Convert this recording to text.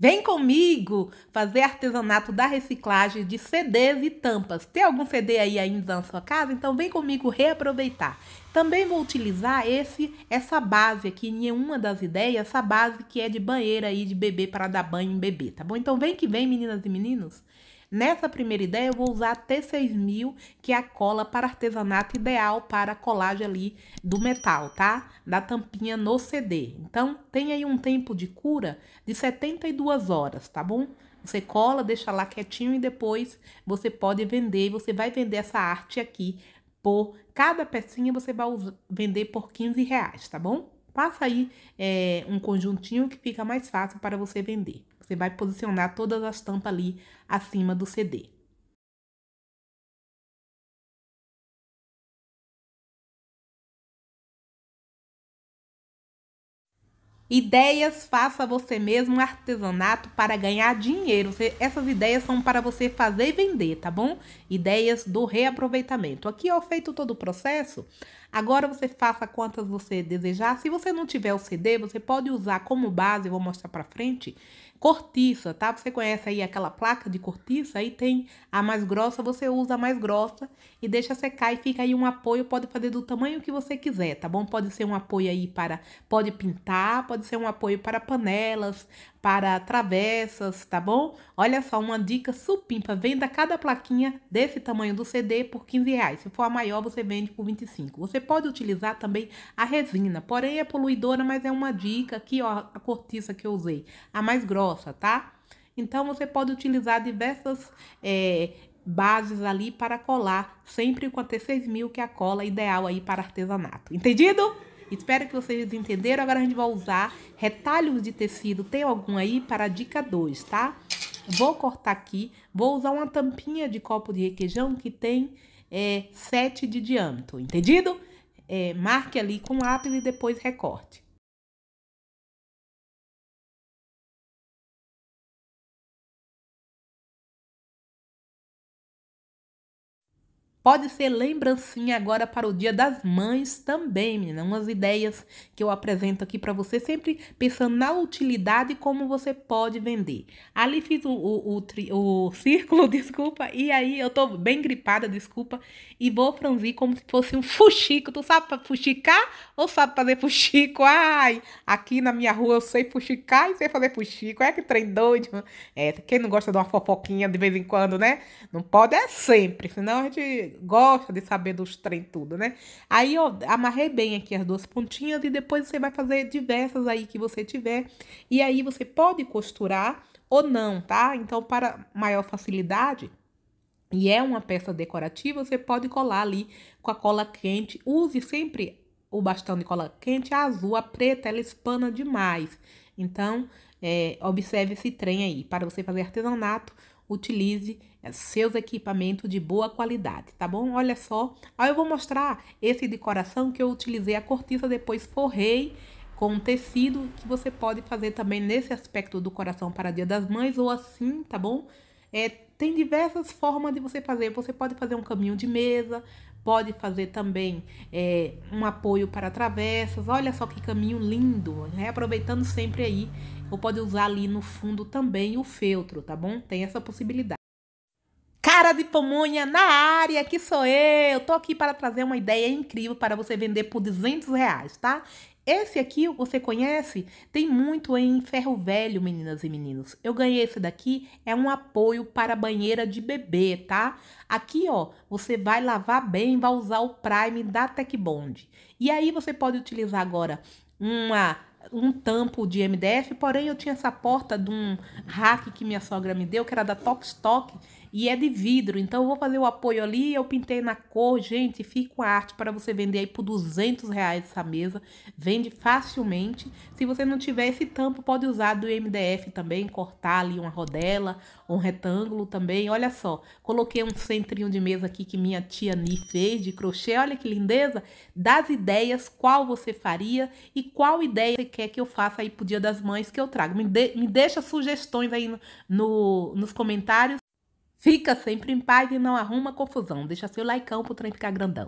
Vem comigo fazer artesanato da reciclagem de CDs e tampas. Tem algum CD aí ainda na sua casa? Então vem comigo reaproveitar. Também vou utilizar esse essa base aqui Nenhuma uma das ideias, essa base que é de banheira aí de bebê para dar banho em bebê, tá bom? Então vem que vem, meninas e meninos. Nessa primeira ideia, eu vou usar T6000, que é a cola para artesanato ideal para a colagem ali do metal, tá? Da tampinha no CD. Então, tem aí um tempo de cura de 72 horas, tá bom? Você cola, deixa lá quietinho e depois você pode vender. Você vai vender essa arte aqui por cada pecinha, você vai vender por 15 reais, tá bom? Passa aí é, um conjuntinho que fica mais fácil para você vender. Você vai posicionar todas as tampas ali acima do CD. Ideias, faça você mesmo artesanato para ganhar dinheiro. Você, essas ideias são para você fazer e vender, tá bom? Ideias do reaproveitamento. Aqui, ó, feito todo o processo, Agora você faça quantas você desejar. Se você não tiver o CD, você pode usar como base, vou mostrar para frente, cortiça, tá? Você conhece aí aquela placa de cortiça? Aí tem a mais grossa, você usa a mais grossa e deixa secar e fica aí um apoio, pode fazer do tamanho que você quiser, tá bom? Pode ser um apoio aí para, pode pintar, pode ser um apoio para panelas, para travessas, tá bom? Olha só, uma dica supimpa, venda cada plaquinha desse tamanho do CD por 15 reais. Se for a maior, você vende por 25. Você pode utilizar também a resina, porém é poluidora, mas é uma dica aqui, ó, a cortiça que eu usei, a mais grossa, tá? Então, você pode utilizar diversas é, bases ali para colar, sempre com a T6000, que é a cola ideal aí para artesanato. Entendido? Espero que vocês entenderam. Agora a gente vai usar retalhos de tecido. Tem algum aí para a dica 2, tá? Vou cortar aqui. Vou usar uma tampinha de copo de requeijão que tem é, 7 de diâmetro, entendido? É, marque ali com lápis e depois recorte. Pode ser lembrancinha agora para o Dia das Mães também, menina. Umas ideias que eu apresento aqui para você, sempre pensando na utilidade e como você pode vender. Ali fiz o, o, o, tri, o círculo, desculpa, e aí eu tô bem gripada, desculpa, e vou franzir como se fosse um fuxico. Tu sabe fuxicar ou sabe fazer fuxico? Ai, aqui na minha rua eu sei fuxicar e sei fazer fuxico. É que trem doido. É, quem não gosta de uma fofoquinha de vez em quando, né? Não pode é sempre, senão a gente gosta de saber dos trem tudo, né? Aí eu amarrei bem aqui as duas pontinhas e depois você vai fazer diversas aí que você tiver. E aí você pode costurar ou não, tá? Então, para maior facilidade, e é uma peça decorativa, você pode colar ali com a cola quente. Use sempre o bastão de cola quente, a azul, a preta, ela espana demais. Então, é, observe esse trem aí. Para você fazer artesanato, utilize é, seus equipamentos de boa qualidade, tá bom? Olha só, aí eu vou mostrar esse decoração que eu utilizei a cortiça, depois forrei com tecido que você pode fazer também nesse aspecto do coração para Dia das Mães ou assim, tá bom? É, tem diversas formas de você fazer. Você pode fazer um caminho de mesa, pode fazer também é, um apoio para travessas. Olha só que caminho lindo, né? Aproveitando sempre aí, ou pode usar ali no fundo também o feltro, tá bom? Tem essa possibilidade. Cara de Pomonha na área, que sou eu. Tô aqui para trazer uma ideia incrível para você vender por 200 reais, tá? Esse aqui, você conhece? Tem muito em ferro velho, meninas e meninos. Eu ganhei esse daqui, é um apoio para banheira de bebê, tá? Aqui, ó, você vai lavar bem, vai usar o Prime da Bond. E aí você pode utilizar agora uma um tampo de MDF, porém eu tinha essa porta de um rack que minha sogra me deu, que era da Tok Stock, e é de vidro. Então eu vou fazer o apoio ali, eu pintei na cor, gente, fica com a arte para você vender aí por 200 reais essa mesa. Vende facilmente. Se você não tiver esse tampo, pode usar do MDF também, cortar ali uma rodela, um retângulo também. Olha só, coloquei um centrinho de mesa aqui que minha tia Ni fez de crochê. Olha que lindeza! Das ideias, qual você faria e qual ideia você quer quer que eu faça aí pro Dia das Mães que eu trago. Me, de, me deixa sugestões aí no, no, nos comentários. Fica sempre em paz e não arruma confusão. Deixa seu likeão pro trem ficar grandão.